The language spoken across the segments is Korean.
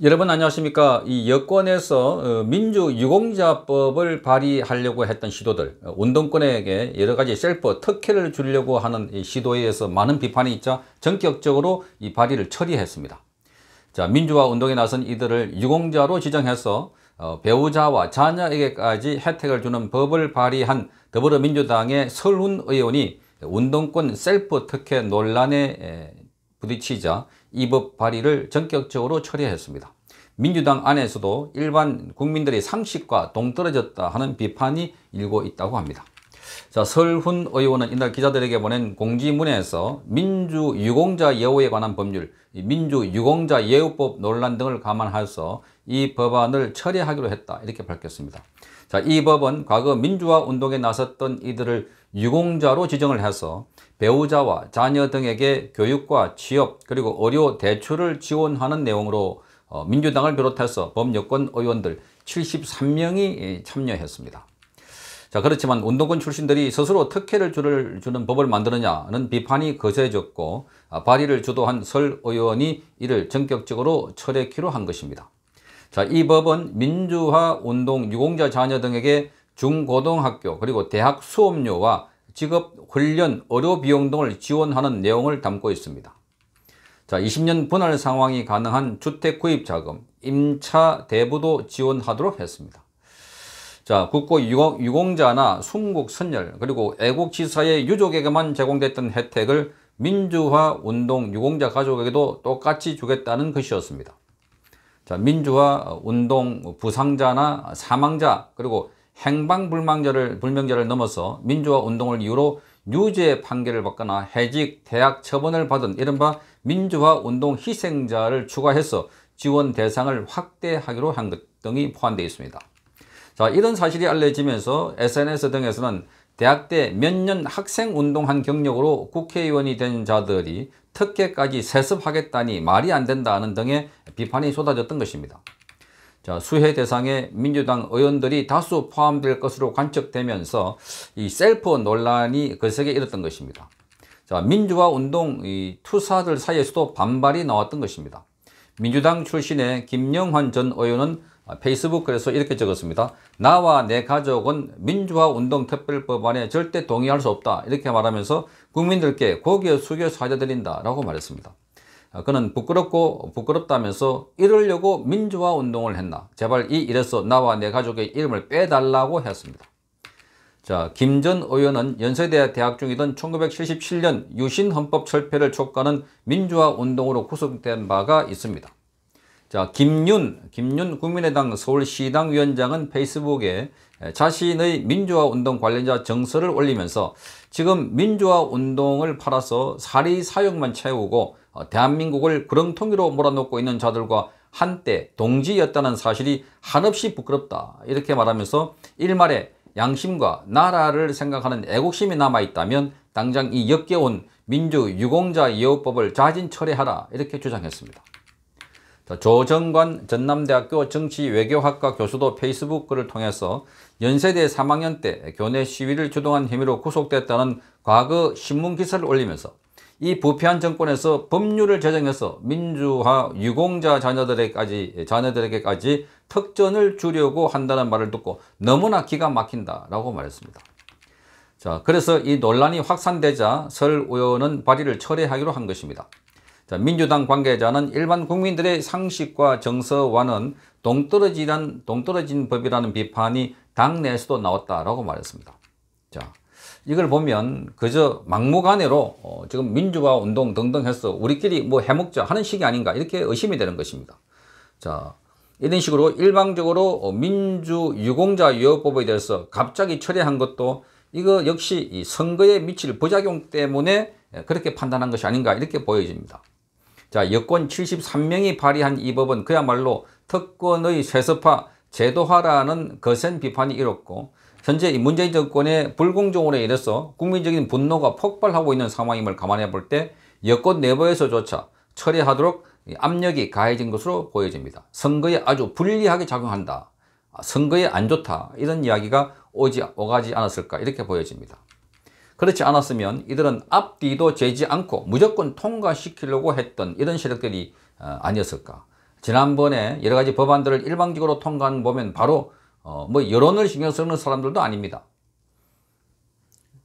여러분 안녕하십니까 이 여권에서 어, 민주유공자법을 발의하려고 했던 시도들 어, 운동권에게 여러가지 셀프 특혜를 주려고 하는 이 시도에 의해서 많은 비판이 있자 전격적으로 이 발의를 처리했습니다 자 민주화 운동에 나선 이들을 유공자로 지정해서 어, 배우자와 자녀에게까지 혜택을 주는 법을 발의한 더불어민주당의 설훈 의원이 운동권 셀프 특혜 논란에 부딪히자 이 법 발의를 전격적으로 처리했습니다. 민주당 안에서도 일반 국민들의 상식과 동떨어졌다 하는 비판이 일고 있다고 합니다. 자, 설훈 의원은 이날 기자들에게 보낸 공지문에서 민주유공자 예우에 관한 법률, 민주유공자 예우법 논란 등을 감안해서 이 법안을 처리하기로 했다 이렇게 밝혔습니다. 자, 이 법은 과거 민주화 운동에 나섰던 이들을 유공자로 지정을 해서 배우자와 자녀 등에게 교육과 취업 그리고 의료 대출을 지원하는 내용으로 어, 민주당을 비롯해서 범여권 의원들 73명이 예, 참여했습니다. 자 그렇지만 운동권 출신들이 스스로 특혜를 주를, 주는 법을 만드느냐는 비판이 거세졌고 아, 발의를 주도한 설 의원이 이를 전격적으로 철회키로 한 것입니다. 자, 이 법은 민주화 운동 유공자 자녀 등에게 중고등학교 그리고 대학 수업료와 직업, 훈련, 의료 비용 등을 지원하는 내용을 담고 있습니다. 자, 20년 분할 상황이 가능한 주택 구입 자금, 임차 대부도 지원하도록 했습니다. 자, 국고 유공, 자나 순국 선열 그리고 애국 지사의 유족에게만 제공됐던 혜택을 민주화 운동 유공자 가족에게도 똑같이 주겠다는 것이었습니다. 자, 민주화 운동 부상자나 사망자 그리고 행방불명절을 불명절을 넘어서 민주화 운동을 이유로 유죄 판결을 받거나 해직, 대학 처분을 받은 이른바 민주화 운동 희생자를 추가해서 지원 대상을 확대하기로 한 것 등이 포함되어 있습니다. 자, 이런 사실이 알려지면서 SNS 등에서는 대학 때 몇 년 학생운동한 경력으로 국회의원이 된 자들이 특혜까지 세습하겠다니 말이 안 된다는 등의 비판이 쏟아졌던 것입니다. 자, 수혜 대상에 민주당 의원들이 다수 포함될 것으로 관측되면서 이 셀프 논란이 거세게 그 일었던 것입니다. 자, 민주화 운동 투사들 사이에서도 반발이 나왔던 것입니다. 민주당 출신의 김영환 전 의원은 페이스북 에서 이렇게 적었습니다. 나와 내 가족은 민주화운동특별법안에 절대 동의할 수 없다. 이렇게 말하면서 국민들께 고개 숙여 사죄드린다. 라고 말했습니다. 어, 그는 부끄럽고 부끄럽다면서 이러려고 민주화 운동을 했나 제발 이 일에서 나와 내 가족의 이름을 빼달라고 했습니다. 자, 김전 의원은 연세대 대학 중이던 1977년 유신헌법 철폐를 촉구하는 민주화 운동으로 구속된 바가 있습니다. 자, 김윤, 김윤 국민의당 서울시당 위원장은 페이스북에 자신의 민주화 운동 관련자 정서를 올리면서 지금 민주화 운동을 팔아서 사리 사욕만 채우고 어, 대한민국을 구렁통이로 몰아넣고 있는 자들과 한때 동지였다는 사실이 한없이 부끄럽다 이렇게 말하면서 일말에 양심과 나라를 생각하는 애국심이 남아있다면 당장 이 역겨운 민주유공자 예우법을 자진 철회하라 이렇게 주장했습니다. 조정관 전남대학교 정치외교학과 교수도 페이스북 글을 통해서 연세대 3학년 때 교내 시위를 주동한 혐의로 구속됐다는 과거 신문기사를 올리면서 이 부패한 정권에서 법률을 제정해서 민주화 유공자 자녀들에게까지, 자녀들에게까지 특전을 주려고 한다는 말을 듣고 너무나 기가 막힌다라고 말했습니다. 자, 그래서 이 논란이 확산되자 설 의원은 발의를 철회하기로 한 것입니다. 자, 민주당 관계자는 일반 국민들의 상식과 정서와는 동떨어지 동떨어진 법이라는 비판이 당 내에서도 나왔다라고 말했습니다. 자, 이걸 보면 그저 막무가내로 어, 지금 민주화 운동 등등 해서 우리끼리 뭐 해먹자 하는 식이 아닌가 이렇게 의심이 되는 것입니다. 자, 이런 식으로 일방적으로 어, 민주 유공자 유효법에 대해서 갑자기 철회한 것도 이거 역시 이 선거에 미칠 부작용 때문에 그렇게 판단한 것이 아닌가 이렇게 보여집니다. 자, 여권 73명이 발의한 이 법은 그야말로 특권의 쇄습화 제도화라는 거센 비판이 일었고 현재 이 문재인 정권의 불공정으로 이해서 국민적인 분노가 폭발하고 있는 상황임을 감안해 볼 때 여권 내부에서조차 처리하도록 압력이 가해진 것으로 보여집니다. 선거에 아주 불리하게 작용한다. 아, 선거에 안 좋다. 이런 이야기가 오지, 오가지 않았을까 이렇게 보여집니다. 그렇지 않았으면 이들은 앞뒤도 재지 않고 무조건 통과시키려고 했던 이런 세력들이 어, 아니었을까. 지난번에 여러 가지 법안들을 일방적으로 통과한 보면 바로 어, 뭐 여론을 신경 쓰는 사람들도 아닙니다.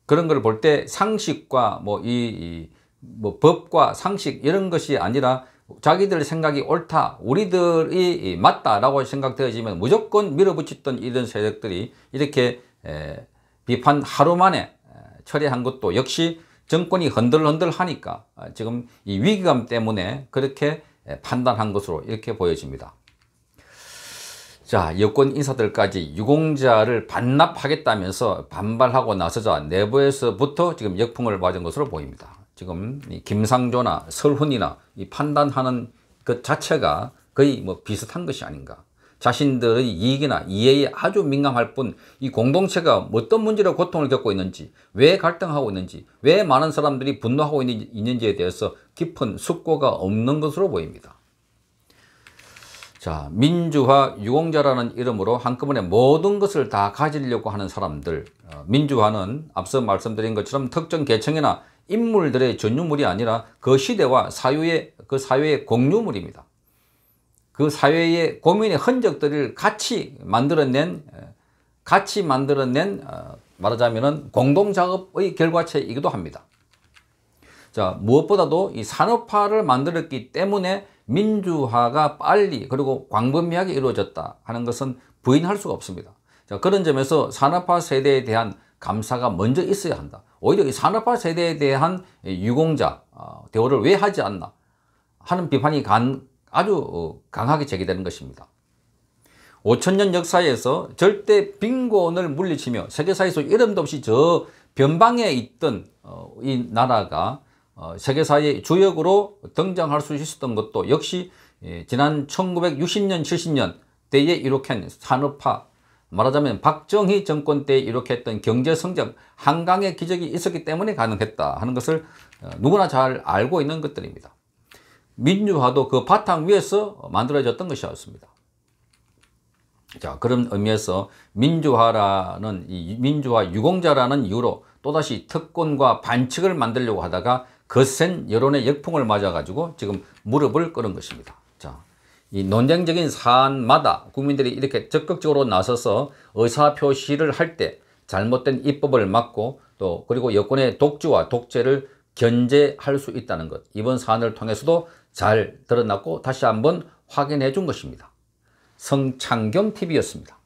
그런 걸 볼 때 상식과 뭐이 뭐 법과 상식 이런 것이 아니라 자기들 생각이 옳다 우리들이 맞다라고 생각되어지면 무조건 밀어붙였던 이런 세력들이 이렇게 비판 하루 만에 처리한 것도 역시 정권이 흔들흔들하니까 아, 지금 이 위기감 때문에 그렇게 예, 판단한 것으로 이렇게 보여집니다. 자 여권 인사들까지 유공자를 반납하겠다면서 반발하고 나서자 내부에서부터 지금 역풍을 맞은 것으로 보입니다. 지금 김상조나 설훈이나 이 판단하는 그 자체가 거의 뭐 비슷한 것이 아닌가 자신들의 이익이나 이해에 아주 민감할 뿐 이 공동체가 어떤 문제로 고통을 겪고 있는지 왜 갈등하고 있는지 왜 많은 사람들이 분노하고 있는지에 대해서 깊은 숙고가 없는 것으로 보입니다. 자 민주화 유공자라는 이름으로 한꺼번에 모든 것을 다 가지려고 하는 사람들 어, 민주화는 앞서 말씀드린 것처럼 특정 계층이나 인물들의 전유물이 아니라 그 시대와 사유의 그 사회의 공유물입니다. 그 사회의 고민의 흔적들을 같이 만들어낸 같이 만들어낸 어, 말하자면은 공동작업의 결과체이기도 합니다. 자 무엇보다도 이 산업화를 만들었기 때문에 민주화가 빨리 그리고 광범위하게 이루어졌다 하는 것은 부인할 수가 없습니다. 자 그런 점에서 산업화 세대에 대한 감사가 먼저 있어야 한다. 오히려 이 산업화 세대에 대한 유공자 어, 대우를 왜 하지 않나 하는 비판이 간, 아주 어, 강하게 제기되는 것입니다. 5천년 역사에서 절대 빈곤을 물리치며 세계사에서 이름도 없이 저 변방에 있던 어, 이 나라가 어, 세계사의 주역으로 등장할 수 있었던 것도 역시 예, 지난 1960년, 70년 때에 이룩한 산업화, 말하자면 박정희 정권 때에 이룩했던 경제성장, 한강의 기적이 있었기 때문에 가능했다 하는 것을 누구나 잘 알고 있는 것들입니다. 민주화도 그 바탕 위에서 만들어졌던 것이었습니다. 자, 그런 의미에서 민주화라는 이 민주화 유공자라는 이유로 또다시 특권과 반칙을 만들려고 하다가 거센 여론의 역풍을 맞아가지고 지금 무릎을 꿇은 것입니다. 자, 이 논쟁적인 사안마다 국민들이 이렇게 적극적으로 나서서 의사표시를 할 때 잘못된 입법을 막고 또 그리고 여권의 독주와 독재를 견제할 수 있다는 것 이번 사안을 통해서도 잘 드러났고 다시 한번 확인해 준 것입니다. 성창경TV였습니다.